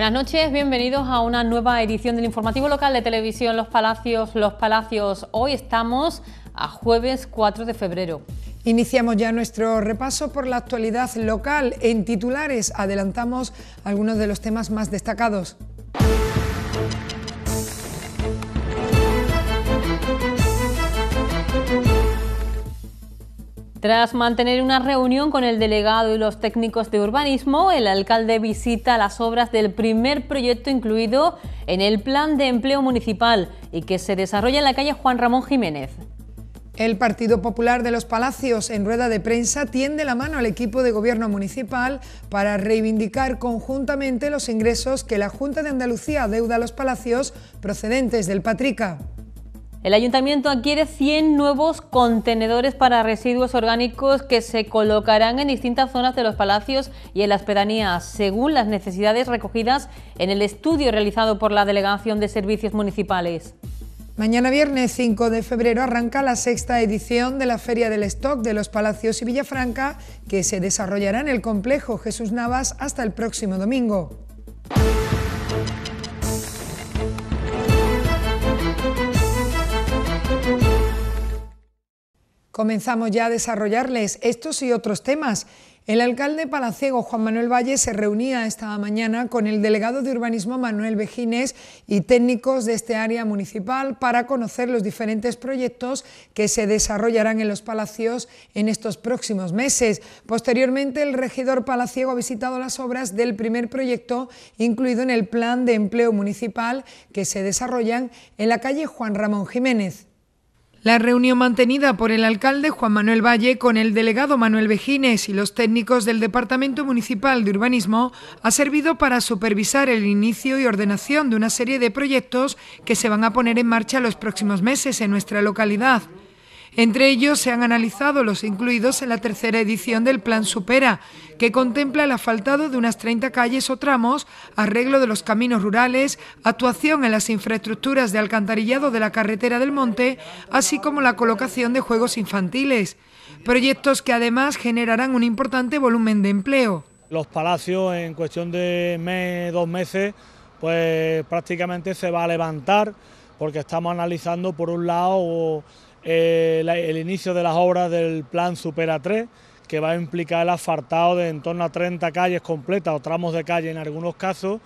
Buenas noches, bienvenidos a una nueva edición del informativo local de televisión Los Palacios, Los Palacios. Hoy estamos a jueves 4 de febrero. Iniciamos ya nuestro repaso por la actualidad local. En titulares adelantamos algunos de los temas más destacados. Tras mantener una reunión con el delegado y los técnicos de urbanismo, el alcalde visita las obras del primer proyecto incluido en el Plan de Empleo Municipal y que se desarrolla en la calle Juan Ramón Jiménez. El Partido Popular de los Palacios, en rueda de prensa, tiende la mano al equipo de gobierno municipal para reivindicar conjuntamente los ingresos que la Junta de Andalucía adeuda a los palacios procedentes del Patrica. El ayuntamiento adquiere 100 nuevos contenedores para residuos orgánicos que se colocarán en distintas zonas de los palacios y en las pedanías, según las necesidades recogidas en el estudio realizado por la Delegación de Servicios Municipales. Mañana viernes 5 de febrero arranca la sexta edición de la Feria del Stock de los Palacios y Villafranca, que se desarrollará en el complejo Jesús Navas hasta el próximo domingo. Comenzamos ya a desarrollarles estos y otros temas. El alcalde palaciego Juan Manuel Valle, se reunía esta mañana con el delegado de urbanismo Manuel Vejines y técnicos de este área municipal para conocer los diferentes proyectos que se desarrollarán en los palacios en estos próximos meses. Posteriormente, el regidor Palaciego ha visitado las obras del primer proyecto incluido en el plan de empleo municipal que se desarrollan en la calle Juan Ramón Jiménez. La reunión mantenida por el alcalde Juan Manuel Valle con el delegado Manuel Vejines y los técnicos del Departamento Municipal de Urbanismo ha servido para supervisar el inicio y ordenación de una serie de proyectos que se van a poner en marcha los próximos meses en nuestra localidad. Entre ellos se han analizado los incluidos en la tercera edición del Plan Supera, que contempla el asfaltado de unas 30 calles o tramos, arreglo de los caminos rurales, actuación en las infraestructuras de alcantarillado de la carretera del monte, así como la colocación de juegos infantiles. Proyectos que además generarán un importante volumen de empleo. Los palacios en cuestión de mes, dos meses, pues prácticamente se va a levantar porque estamos analizando por un lado eh, el inicio de las obras del plan Supera 3 que va a implicar el asfaltado de en torno a 30 calles completas o tramos de calle en algunos casos,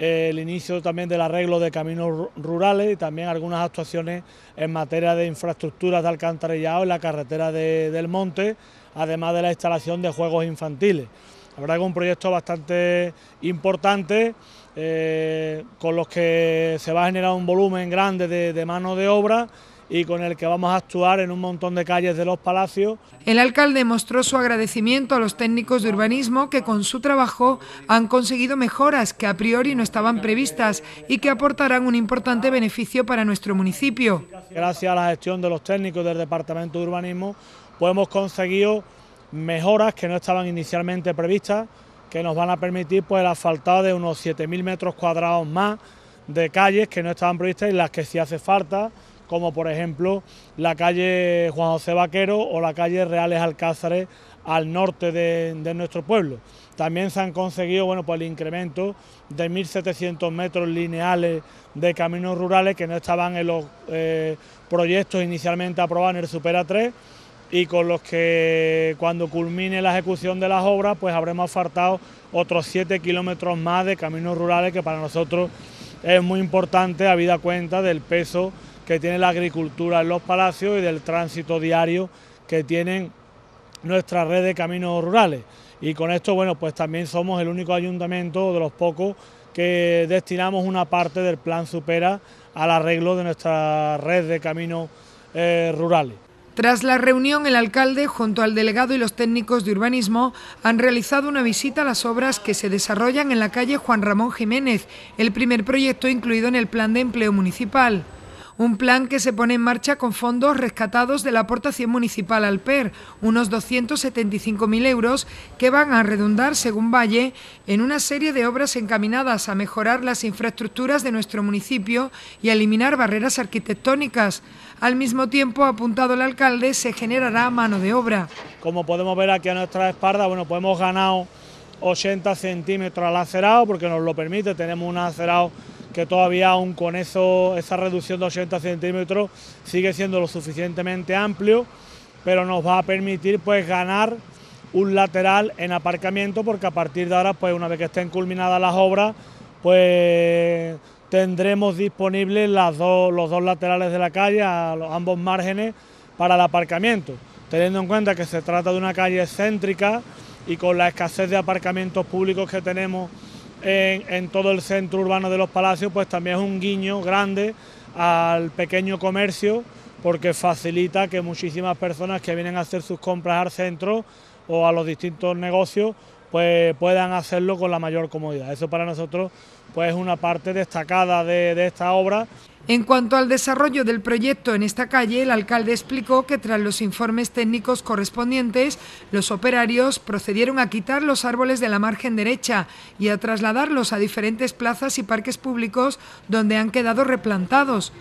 el inicio también del arreglo de caminos rurales y también algunas actuaciones en materia de infraestructuras de alcantarillado en la carretera del monte, además de la instalación de juegos infantiles. La verdad que un proyecto bastante importante eh, con los que se va a generar un volumen grande de mano de obra y con el que vamos a actuar en un montón de calles de los palacios. El alcalde mostró su agradecimiento a los técnicos de urbanismo que con su trabajo han conseguido mejoras que a priori no estaban previstas y que aportarán un importante beneficio para nuestro municipio. Gracias a la gestión de los técnicos del Departamento de Urbanismo, pues hemos conseguido mejoras que no estaban inicialmente previstas, que nos van a permitir pues, la asfaltado de unos 7.000 metros cuadrados más de calles que no estaban previstas y las que sí hace falta como por ejemplo la calle Juan José Vaquero o la calle Reales Alcázares al norte de, nuestro pueblo. También se han conseguido bueno, pues el incremento de 1.700 metros lineales de caminos rurales que no estaban en los eh, proyectos inicialmente aprobados en el Supera 3 y con los que cuando culmine la ejecución de las obras pues habremos faltado otros 7 kilómetros más de caminos rurales que para nosotros es muy importante a vida cuenta del peso que tiene la agricultura en los palacios y del tránsito diario que tienen nuestra red de caminos rurales. Y con esto, bueno, pues también somos el único ayuntamiento de los pocos que destinamos una parte del plan Supera al arreglo de nuestra red de caminos eh, rurales. Tras la reunión, el alcalde, junto al delegado y los técnicos de urbanismo, han realizado una visita a las obras que se desarrollan en la calle Juan Ramón Jiménez, el primer proyecto incluido en el plan de empleo municipal un plan que se pone en marcha con fondos rescatados de la aportación municipal al PER, unos 275.000 euros que van a redundar, según Valle, en una serie de obras encaminadas a mejorar las infraestructuras de nuestro municipio y a eliminar barreras arquitectónicas. Al mismo tiempo, apuntado el alcalde, se generará mano de obra. Como podemos ver aquí a nuestra espalda, bueno, podemos pues ganar ganado 80 centímetros al acerado, porque nos lo permite, tenemos un acerado que todavía aún con eso, esa reducción de 80 centímetros sigue siendo lo suficientemente amplio, pero nos va a permitir pues ganar un lateral en aparcamiento porque a partir de ahora, pues una vez que estén culminadas las obras, pues tendremos disponibles las dos, los dos laterales de la calle, a los, ambos márgenes, para el aparcamiento, teniendo en cuenta que se trata de una calle excéntrica... y con la escasez de aparcamientos públicos que tenemos en, todo el centro urbano de los palacios, pues también es un guiño grande al pequeño comercio porque facilita que muchísimas personas que vienen a hacer sus compras al centro o a los distintos negocios pues puedan hacerlo con la mayor comodidad. Eso para nosotros pues es una parte destacada de esta obra. En cuanto al desarrollo del proyecto en esta calle, el alcalde explicó que tras los informes técnicos correspondientes, los operarios procedieron a quitar los árboles de la margen derecha y a trasladarlos a diferentes plazas y parques públicos donde han quedado replantados.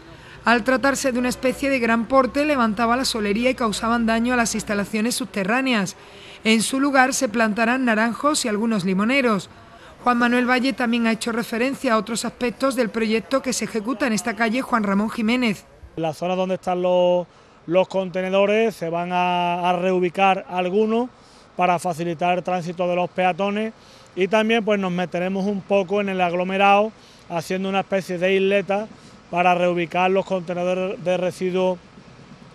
Al tratarse de una especie de gran porte, levantaba la solería y causaban daño a las instalaciones subterráneas. En su lugar se plantarán naranjos y algunos limoneros. Juan Manuel Valle también ha hecho referencia a otros aspectos del proyecto que se ejecuta en esta calle Juan Ramón Jiménez. "...la zona donde están los, contenedores se van a, reubicar algunos para facilitar el tránsito de los peatones y también pues nos meteremos un poco en el aglomerado haciendo una especie de isleta para reubicar los contenedores de residuos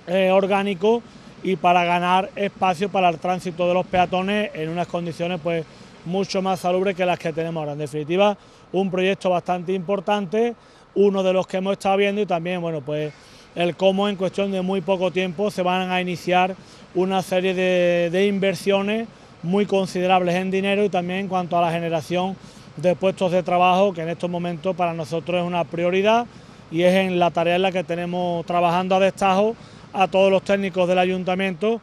eh, orgánicos y para ganar espacio para el tránsito de los peatones en unas condiciones pues mucho más salubres que las que tenemos ahora. En definitiva, un proyecto bastante importante, uno de los que hemos estado viendo y también, bueno, pues el cómo en cuestión de muy poco tiempo se van a iniciar una serie de, de inversiones muy considerables en dinero y también en cuanto a la generación de puestos de trabajo, que en estos momentos para nosotros es una prioridad y es en la tarea en la que tenemos trabajando a destajo a todos los técnicos del ayuntamiento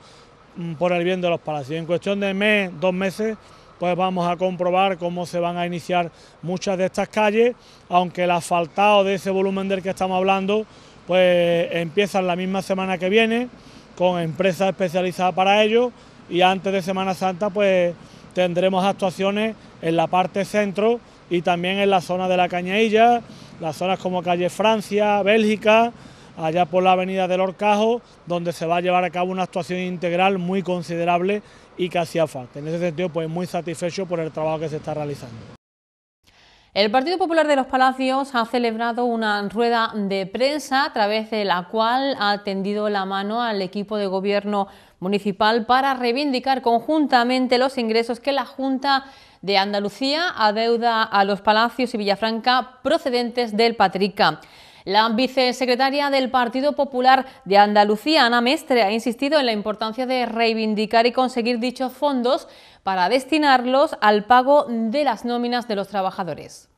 mm, por el bien de los palacios. En cuestión de mes, dos meses, pues vamos a comprobar cómo se van a iniciar muchas de estas calles, aunque el asfaltado de ese volumen del que estamos hablando, pues empieza la misma semana que viene, con empresas especializadas para ello, y antes de Semana Santa, pues tendremos actuaciones en la parte centro y también en la zona de la Cañailla, las zonas como calle Francia, Bélgica, allá por la avenida del Orcajo, donde se va a llevar a cabo una actuación integral muy considerable y que hacía falta. En ese sentido, pues muy satisfecho por el trabajo que se está realizando. El Partido Popular de los Palacios ha celebrado una rueda de prensa a través de la cual ha tendido la mano al equipo de gobierno municipal para reivindicar conjuntamente los ingresos que la Junta de Andalucía adeuda a los Palacios y Villafranca procedentes del Patrica. La vicesecretaria del Partido Popular de Andalucía, Ana Mestre, ha insistido en la importancia de reivindicar y conseguir dichos fondos para destinarlos al pago de las nóminas de los trabajadores.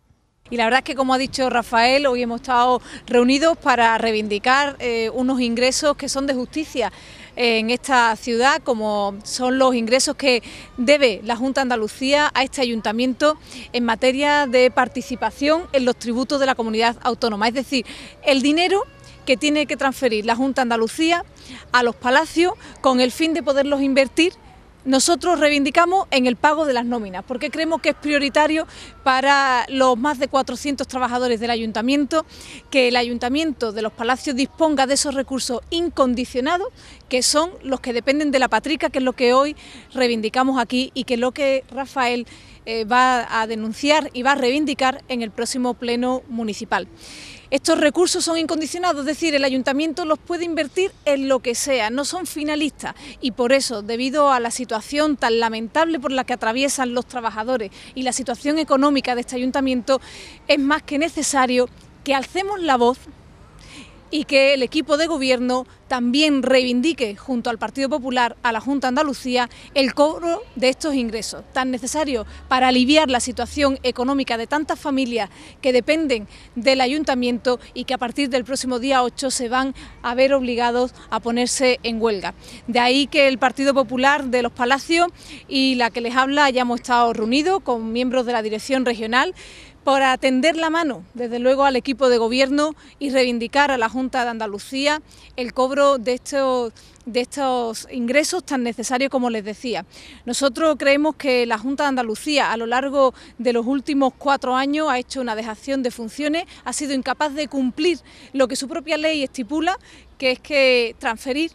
Y la verdad es que, como ha dicho Rafael, hoy hemos estado reunidos para reivindicar eh, unos ingresos que son de justicia en esta ciudad, como son los ingresos que debe la Junta Andalucía a este ayuntamiento en materia de participación en los tributos de la comunidad autónoma. Es decir, el dinero que tiene que transferir la Junta Andalucía a los palacios con el fin de poderlos invertir nosotros reivindicamos en el pago de las nóminas, porque creemos que es prioritario para los más de 400 trabajadores del ayuntamiento que el ayuntamiento de los palacios disponga de esos recursos incondicionados, que son los que dependen de la patrica, que es lo que hoy reivindicamos aquí y que es lo que Rafael eh, va a denunciar y va a reivindicar en el próximo pleno municipal. Estos recursos son incondicionados, es decir, el ayuntamiento los puede invertir en lo que sea, no son finalistas y por eso, debido a la situación tan lamentable por la que atraviesan los trabajadores y la situación económica de este ayuntamiento, es más que necesario que alcemos la voz y que el equipo de gobierno también reivindique junto al Partido Popular, a la Junta Andalucía, el cobro de estos ingresos, tan necesarios para aliviar la situación económica de tantas familias que dependen del ayuntamiento y que a partir del próximo día 8 se van a ver obligados a ponerse en huelga. De ahí que el Partido Popular de los Palacios y la que les habla hayamos estado reunidos con miembros de la Dirección Regional por atender la mano, desde luego, al equipo de gobierno y reivindicar a la Junta de Andalucía el cobro de estos, de estos ingresos tan necesarios como les decía. Nosotros creemos que la Junta de Andalucía a lo largo de los últimos cuatro años ha hecho una dejación de funciones, ha sido incapaz de cumplir lo que su propia ley estipula, que es que transferir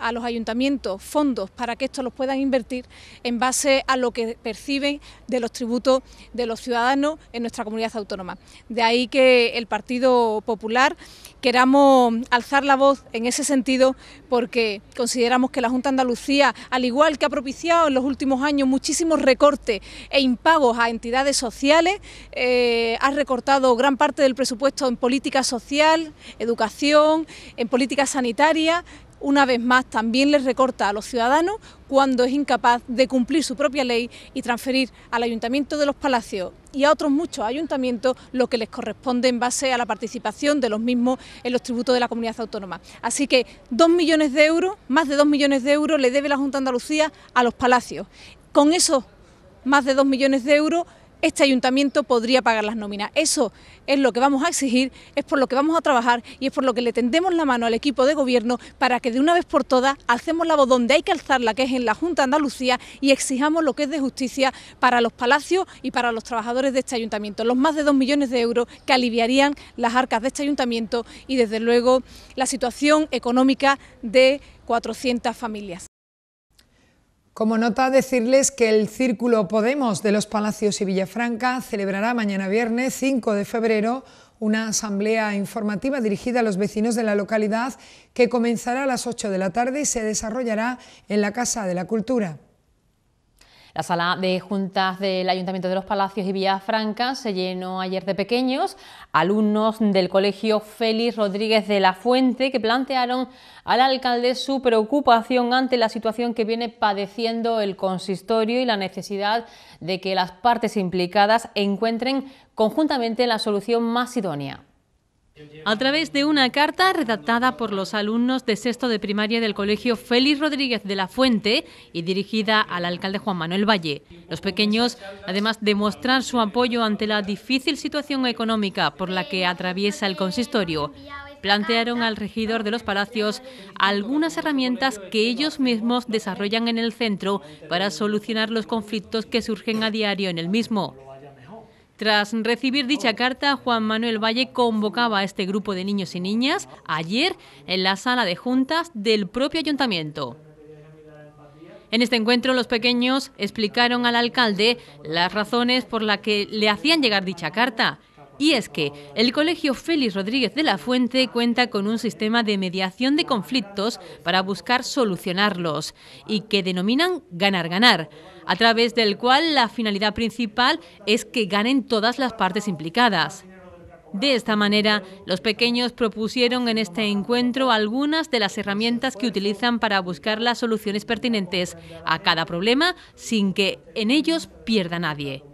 a los ayuntamientos fondos para que estos los puedan invertir en base a lo que perciben de los tributos de los ciudadanos en nuestra comunidad autónoma. De ahí que el Partido Popular queramos alzar la voz en ese sentido porque consideramos que la Junta de Andalucía, al igual que ha propiciado en los últimos años muchísimos recortes e impagos a entidades sociales, eh, ha recortado gran parte del presupuesto en política social, educación, en política sanitaria, una vez más también les recorta a los ciudadanos cuando es incapaz de cumplir su propia ley y transferir al Ayuntamiento de los Palacios y a otros muchos ayuntamientos lo que les corresponde en base a la participación de los mismos en los tributos de la comunidad autónoma. Así que dos millones de euros, más de dos millones de euros le debe la Junta de Andalucía a los palacios. Con esos más de dos millones de euros este ayuntamiento podría pagar las nóminas. Eso es lo que vamos a exigir, es por lo que vamos a trabajar y es por lo que le tendemos la mano al equipo de gobierno para que de una vez por todas hacemos la voz donde hay que alzarla, que es en la Junta de Andalucía, y exijamos lo que es de justicia para los palacios y para los trabajadores de este ayuntamiento. Los más de dos millones de euros que aliviarían las arcas de este ayuntamiento y desde luego la situación económica de 400 familias. Como nota, decirles que el Círculo Podemos de los Palacios y Villafranca celebrará mañana viernes 5 de febrero una asamblea informativa dirigida a los vecinos de la localidad que comenzará a las 8 de la tarde y se desarrollará en la Casa de la Cultura. La sala de juntas del Ayuntamiento de los Palacios y Villafranca se llenó ayer de pequeños, alumnos del Colegio Félix Rodríguez de la Fuente, que plantearon al alcalde su preocupación ante la situación que viene padeciendo el consistorio y la necesidad de que las partes implicadas encuentren conjuntamente la solución más idónea a través de una carta redactada por los alumnos de sexto de primaria del colegio Félix Rodríguez de la Fuente y dirigida al alcalde Juan Manuel Valle. Los pequeños, además de mostrar su apoyo ante la difícil situación económica por la que atraviesa el consistorio, plantearon al regidor de los palacios algunas herramientas que ellos mismos desarrollan en el centro para solucionar los conflictos que surgen a diario en el mismo. Tras recibir dicha carta, Juan Manuel Valle convocaba a este grupo de niños y niñas ayer en la sala de juntas del propio ayuntamiento. En este encuentro los pequeños explicaron al alcalde las razones por las que le hacían llegar dicha carta y es que el Colegio Félix Rodríguez de la Fuente cuenta con un sistema de mediación de conflictos para buscar solucionarlos y que denominan ganar-ganar, a través del cual la finalidad principal es que ganen todas las partes implicadas. De esta manera, los pequeños propusieron en este encuentro algunas de las herramientas que utilizan para buscar las soluciones pertinentes a cada problema sin que en ellos pierda nadie.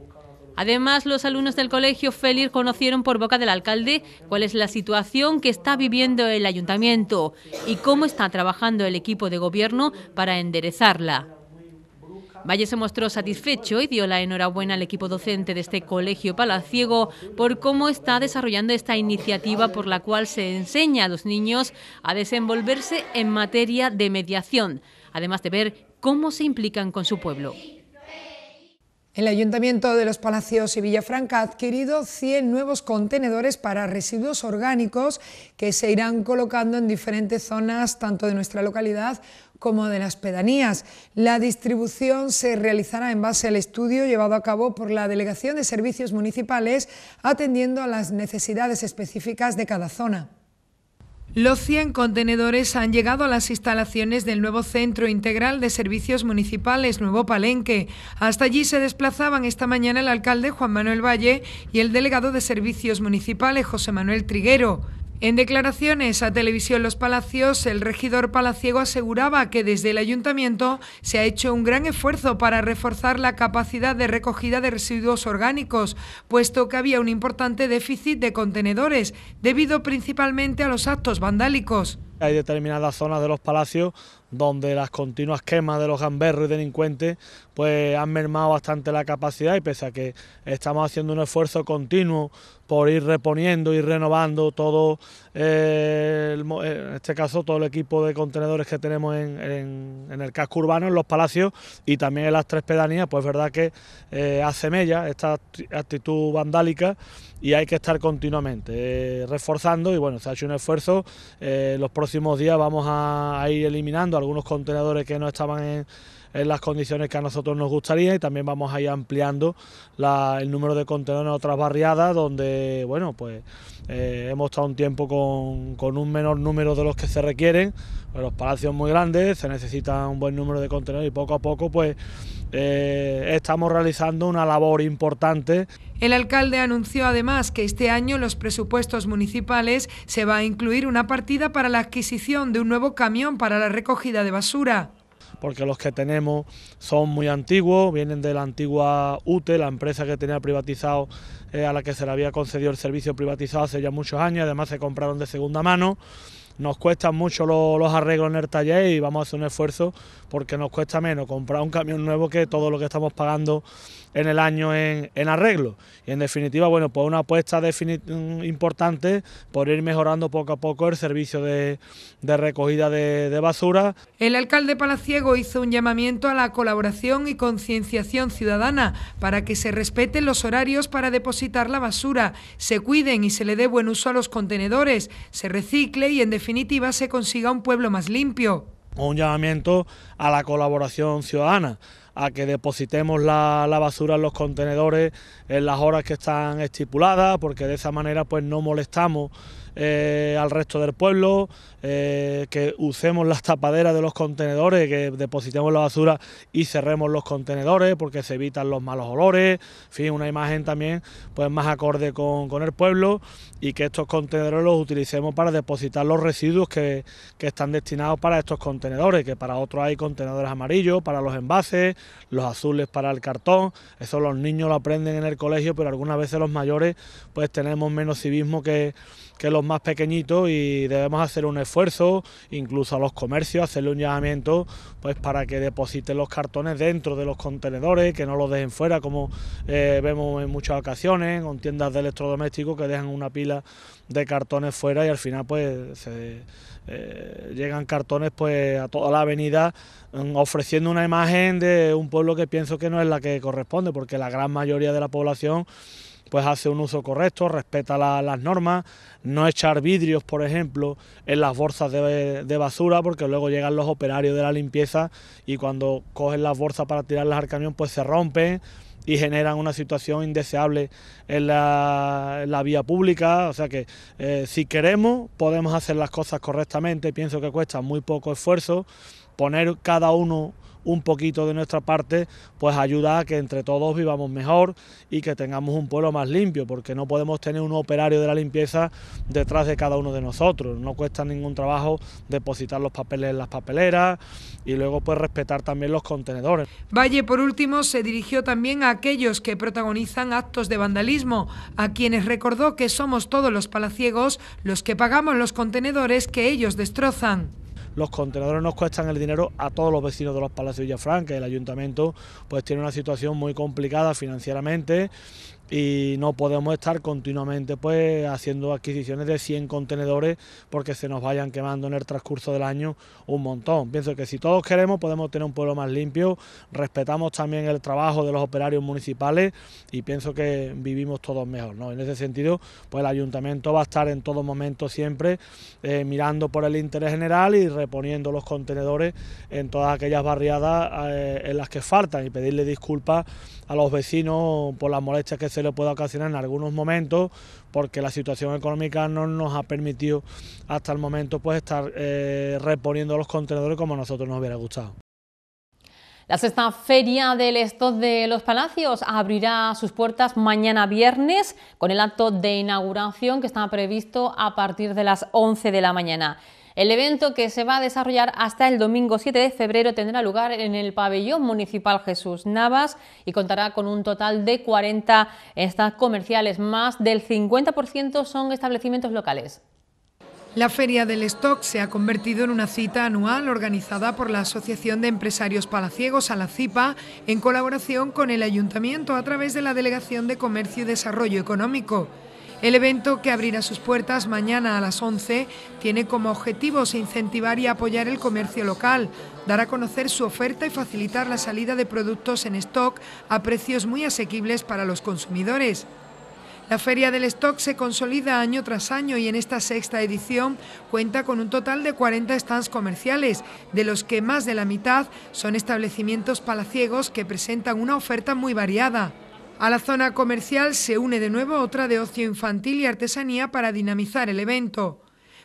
Además, los alumnos del colegio Félix conocieron por boca del alcalde cuál es la situación que está viviendo el ayuntamiento y cómo está trabajando el equipo de gobierno para enderezarla. Valle se mostró satisfecho y dio la enhorabuena al equipo docente de este colegio palaciego por cómo está desarrollando esta iniciativa por la cual se enseña a los niños a desenvolverse en materia de mediación, además de ver cómo se implican con su pueblo. El Ayuntamiento de los Palacios y Villafranca ha adquirido 100 nuevos contenedores para residuos orgánicos que se irán colocando en diferentes zonas tanto de nuestra localidad como de las pedanías. La distribución se realizará en base al estudio llevado a cabo por la Delegación de Servicios Municipales atendiendo a las necesidades específicas de cada zona. Los 100 contenedores han llegado a las instalaciones del nuevo Centro Integral de Servicios Municipales Nuevo Palenque. Hasta allí se desplazaban esta mañana el alcalde Juan Manuel Valle y el delegado de Servicios Municipales José Manuel Triguero. En declaraciones a Televisión Los Palacios, el regidor palaciego aseguraba que desde el ayuntamiento se ha hecho un gran esfuerzo para reforzar la capacidad de recogida de residuos orgánicos, puesto que había un importante déficit de contenedores, debido principalmente a los actos vandálicos. Hay determinadas zonas de los palacios donde las continuas quemas de los gamberros y delincuentes pues han mermado bastante la capacidad y pese a que estamos haciendo un esfuerzo continuo por ir reponiendo y renovando todo eh, en este caso todo el equipo de contenedores que tenemos en, el casco urbano, en los palacios y también en las tres pedanías, pues verdad que eh, hace esta actitud vandálica y hay que estar continuamente eh, reforzando y bueno, se ha hecho un esfuerzo, eh, los próximos días vamos a ir eliminando algunos contenedores que no estaban en en las condiciones que a nosotros nos gustaría y también vamos a ir ampliando el número de contenedores en otras barriadas donde, bueno, pues eh, hemos estado un tiempo con, con, un menor número de los que se requieren, pues los palacios muy grandes, se necesita un buen número de contenedores y poco a poco pues eh, estamos realizando una labor importante. El alcalde anunció además que este año en los presupuestos municipales se va a incluir una partida para la adquisición de un nuevo camión para la recogida de basura porque los que tenemos son muy antiguos, vienen de la antigua UTE, la empresa que tenía privatizado, eh, a la que se le había concedido el servicio privatizado hace ya muchos años, además se compraron de segunda mano. Nos cuestan mucho los arreglos en el taller y vamos a hacer un esfuerzo porque nos cuesta menos comprar un camión nuevo que todo lo que estamos pagando en el año en, arreglo. Y en definitiva, bueno, pues una apuesta mm, importante por ir mejorando poco a poco el servicio de, recogida de, de basura. El alcalde palaciego hizo un llamamiento a la colaboración y concienciación ciudadana para que se respeten los horarios para depositar la basura, se cuiden y se le dé buen uso a los contenedores, se recicle y en definitiva se consiga un pueblo más limpio. Un llamamiento a la colaboración ciudadana a que depositemos la, basura en los contenedores en las horas que están estipuladas, porque de esa manera pues no molestamos eh, al resto del pueblo, eh, que usemos las tapaderas de los contenedores, que depositemos la basura y cerremos los contenedores porque se evitan los malos olores, en fin, una imagen también pues más acorde con, el pueblo y que estos contenedores los utilicemos para depositar los residuos que, que están destinados para estos contenedores, que para otros hay contenedores amarillos, para los envases, los azules para el cartón, eso los niños lo aprenden en el colegio, pero algunas veces los mayores pues tenemos menos civismo que, que los más pequeñitos y debemos hacer un esfuerzo, incluso a los comercios, hacerle un llamamiento pues, para que depositen los cartones dentro de los contenedores, que no los dejen fuera, como eh, vemos en muchas ocasiones, con tiendas de electrodomésticos que dejan una pila de cartones fuera y al final pues eh, llegan cartones pues a toda la avenida mm, ofreciendo una imagen de un pueblo que pienso que no es la que corresponde porque la gran mayoría de la población pues hace un uso correcto, respeta las normas, no echar vidrios, por ejemplo, en las bolsas de, basura, porque luego llegan los operarios de la limpieza y cuando cogen las bolsas para tirarlas al camión, pues se rompen y generan una situación indeseable en la, vía pública. O sea que eh, si queremos, podemos hacer las cosas correctamente. Pienso que cuesta muy poco esfuerzo poner cada uno un poquito de nuestra parte, pues ayuda a que entre todos vivamos mejor y que tengamos un pueblo más limpio, porque no podemos tener un operario de la limpieza detrás de cada uno de nosotros. No cuesta ningún trabajo depositar los papeles en las papeleras y luego pues respetar también los contenedores. Valle, por último, se dirigió también a aquellos que protagonizan actos de vandalismo, a quienes recordó que somos todos los palaciegos los que pagamos los contenedores que ellos destrozan los contenedores nos cuestan el dinero a todos los vecinos de los Palacios Villafranca. El ayuntamiento pues tiene una situación muy complicada financieramente y no podemos estar continuamente pues haciendo adquisiciones de 100 contenedores porque se nos vayan quemando en el transcurso del año un montón. Pienso que si todos queremos podemos tener un pueblo más limpio, respetamos también el trabajo de los operarios municipales y pienso que vivimos todos mejor. ¿no? En ese sentido, pues el ayuntamiento va a estar en todo momento siempre eh, mirando por el interés general y reponiendo los contenedores en todas aquellas barriadas eh, en las que faltan y pedirle disculpas a los vecinos por las molestias que se se le pueda ocasionar en algunos momentos, porque la situación económica no nos ha permitido hasta el momento pues estar eh, reponiendo los contenedores como a nosotros nos hubiera gustado. La sexta feria del stock de los palacios abrirá sus puertas mañana viernes con el acto de inauguración que está previsto a partir de las 11 de la mañana. El evento que se va a desarrollar hasta el domingo 7 de febrero tendrá lugar en el pabellón municipal Jesús Navas y contará con un total de 40 estas comerciales. Más del 50% son establecimientos locales. La Feria del Stock se ha convertido en una cita anual organizada por la Asociación de Empresarios Palaciegos, ALACIPA, en colaboración con el Ayuntamiento a través de la Delegación de Comercio y Desarrollo Económico. El evento, que abrirá sus puertas mañana a las 11, tiene como objetivos incentivar y apoyar el comercio local, dar a conocer su oferta y facilitar la salida de productos en stock a precios muy asequibles para los consumidores. La Feria del Stock se consolida año tras año y en esta sexta edición cuenta con un total de 40 stands comerciales, de los que más de la mitad son establecimientos palaciegos que presentan una oferta muy variada. A la zona comercial se une de nuevo otra de ocio infantil y artesanía para dinamizar el evento.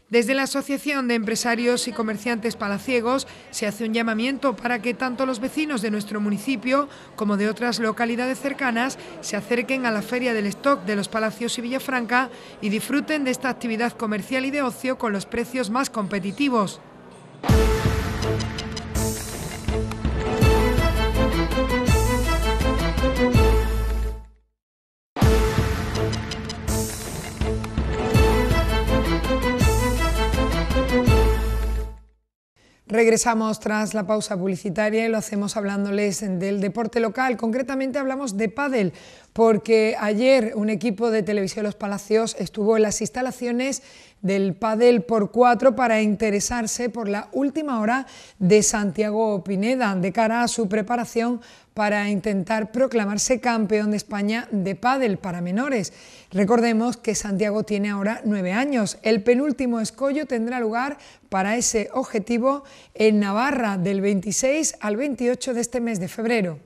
Desde la Asociación de Empresarios y Comerciantes Palaciegos se hace un llamamiento para que tanto los vecinos de nuestro municipio como de otras localidades cercanas se acerquen a la Feria del Stock de los Palacios y Villafranca y disfruten de esta actividad comercial y de ocio con los precios más competitivos. Regresamos tras la pausa publicitaria y lo hacemos hablándoles del deporte local. Concretamente hablamos de pádel, porque ayer un equipo de Televisión de Los Palacios estuvo en las instalaciones del Padel por cuatro para interesarse por la última hora de Santiago Pineda de cara a su preparación para intentar proclamarse campeón de España de pádel para menores. Recordemos que Santiago tiene ahora nueve años. El penúltimo escollo tendrá lugar para ese objetivo en Navarra del 26 al 28 de este mes de febrero.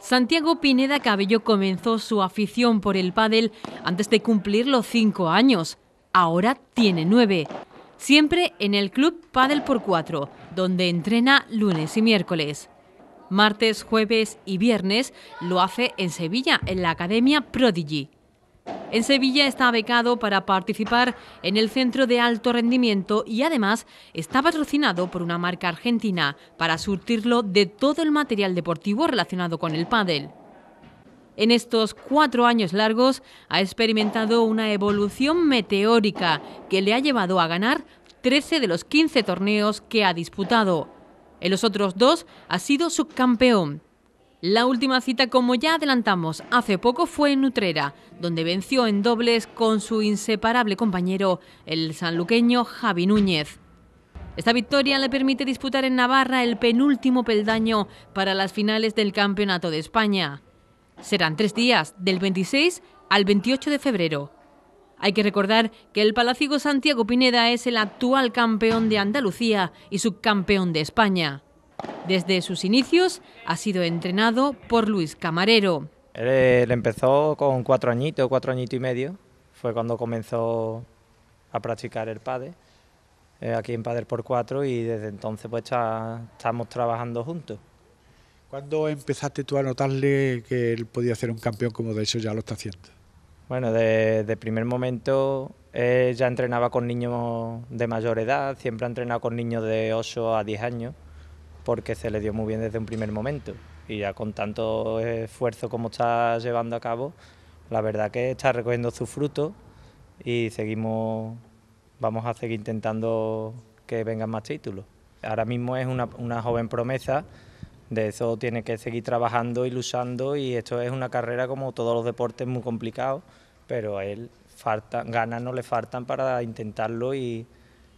Santiago Pineda Cabello comenzó su afición por el pádel antes de cumplir los cinco años ahora tiene nueve. Siempre en el Club Padel por Cuatro... donde entrena lunes y miércoles. Martes, jueves y viernes lo hace en Sevilla, en la Academia Prodigy. En Sevilla está becado para participar en el Centro de Alto Rendimiento y además está patrocinado por una marca argentina para surtirlo de todo el material deportivo relacionado con el pádel en estos cuatro años largos ha experimentado una evolución meteórica que le ha llevado a ganar 13 de los 15 torneos que ha disputado. En los otros dos ha sido subcampeón. La última cita, como ya adelantamos hace poco, fue en Utrera, donde venció en dobles con su inseparable compañero, el sanluqueño Javi Núñez. Esta victoria le permite disputar en Navarra el penúltimo peldaño para las finales del Campeonato de España. Serán tres días, del 26 al 28 de febrero. Hay que recordar que el Palacigo Santiago Pineda es el actual campeón de Andalucía y subcampeón de España. Desde sus inicios ha sido entrenado por Luis Camarero. Él, empezó con cuatro añitos, cuatro añitos y medio. Fue cuando comenzó a practicar el padre eh, aquí en Pader por Cuatro y desde entonces pues estamos trabajando juntos. ¿Cuándo empezaste tú a notarle que él podía ser un campeón como de eso ya lo está haciendo? Bueno, de, de primer momento eh, ya entrenaba con niños de mayor edad, siempre ha entrenado con niños de 8 a 10 años, porque se le dio muy bien desde un primer momento. Y ya con tanto esfuerzo como está llevando a cabo, la verdad que está recogiendo su fruto y seguimos, vamos a seguir intentando que vengan más títulos. Ahora mismo es una, una joven promesa de eso tiene que seguir trabajando y luchando y esto es una carrera como todos los deportes muy complicado, pero a él falta, ganas no le faltan para intentarlo y,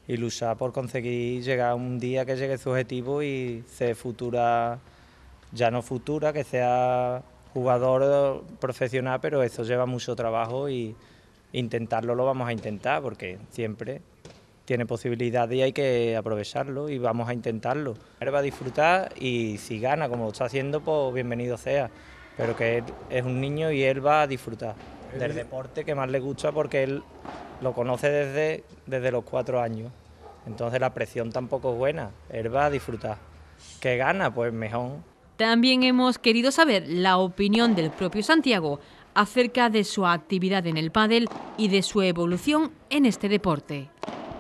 luchar por conseguir llegar un día que llegue su objetivo y ser futura, ya no futura, que sea jugador profesional, pero eso lleva mucho trabajo y intentarlo lo vamos a intentar porque siempre tiene posibilidad y hay que aprovecharlo y vamos a intentarlo. Él va a disfrutar y si gana como lo está haciendo, pues bienvenido sea, pero que él es un niño y él va a disfrutar del deporte que más le gusta porque él lo conoce desde, desde los cuatro años. Entonces la presión tampoco es buena, él va a disfrutar. Que gana, pues mejor. También hemos querido saber la opinión del propio Santiago acerca de su actividad en el pádel y de su evolución en este deporte.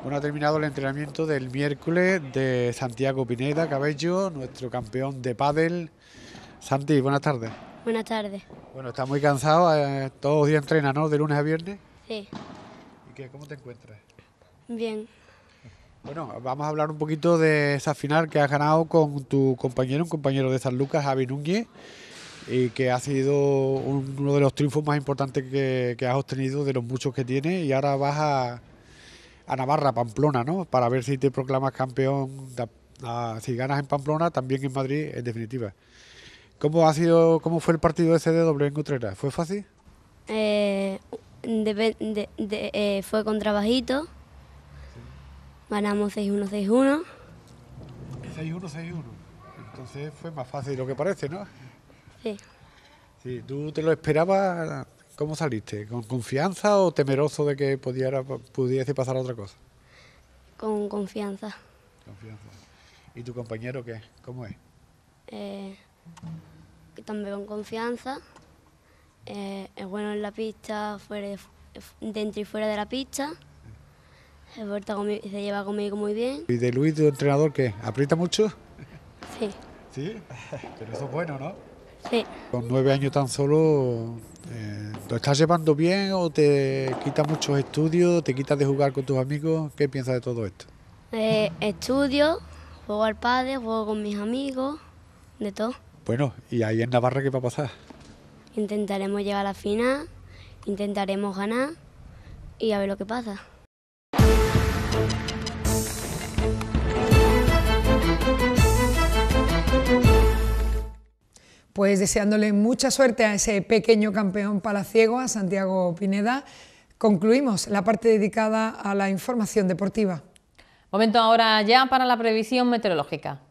Bueno, ha terminado el entrenamiento del miércoles de Santiago Pineda Cabello, nuestro campeón de pádel. Santi, buenas tardes. Buenas tardes. Bueno, está muy cansado, eh, todos los días entrena, ¿no? De lunes a viernes. Sí. ¿Y qué, cómo te encuentras? Bien. Bueno, vamos a hablar un poquito de esa final que has ganado con tu compañero, un compañero de San Lucas, Javi Núñez, y que ha sido uno de los triunfos más importantes que, que has obtenido, de los muchos que tienes, y ahora vas a a Navarra, Pamplona, ¿no? Para ver si te proclamas campeón, si ganas en Pamplona, también en Madrid, en definitiva. ¿Cómo ha sido, cómo fue el partido ese de doble en Utrera? ¿Fue fácil? Eh, eh fue con trabajito. Ganamos 6-1, 6-1. 6-1, 6-1. Entonces fue más fácil de lo que parece, ¿no? Sí. Sí, ¿tú te lo esperabas ¿Cómo saliste? ¿Con confianza o temeroso de que pudiera, pudiese pasar otra cosa? Con confianza. ¿Y tu compañero qué? ¿Cómo es? Eh, también con confianza. Eh, es bueno en la pista, fuera dentro y fuera de la pista. Se, se lleva conmigo muy bien. ¿Y de Luis, tu entrenador, qué? ¿Aprieta mucho? Sí. ¿Sí? Pero eso es bueno, ¿no? Con nueve años tan solo, eh, ¿lo estás llevando bien o te quita muchos estudios, te quitas de jugar con tus amigos? ¿Qué piensas de todo esto? Eh, estudio, juego al padre, juego con mis amigos, de todo. Bueno, ¿y ahí en Navarra qué va a pasar? Intentaremos llegar a la final, intentaremos ganar y a ver lo que pasa. pues deseándole mucha suerte a ese pequeño campeón palaciego, a Santiago Pineda, concluimos la parte dedicada a la información deportiva. Momento ahora ya para la previsión meteorológica.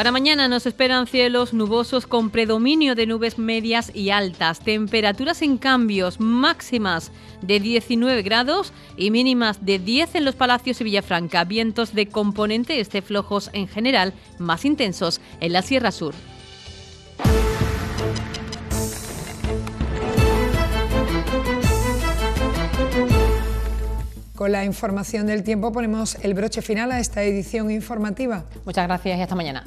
Para mañana nos esperan cielos nubosos con predominio de nubes medias y altas, temperaturas en cambios máximas de 19 grados y mínimas de 10 en los palacios y Villafranca, vientos de componente este flojos en general, más intensos en la Sierra Sur. Con la información del tiempo ponemos el broche final a esta edición informativa. Muchas gracias y hasta mañana.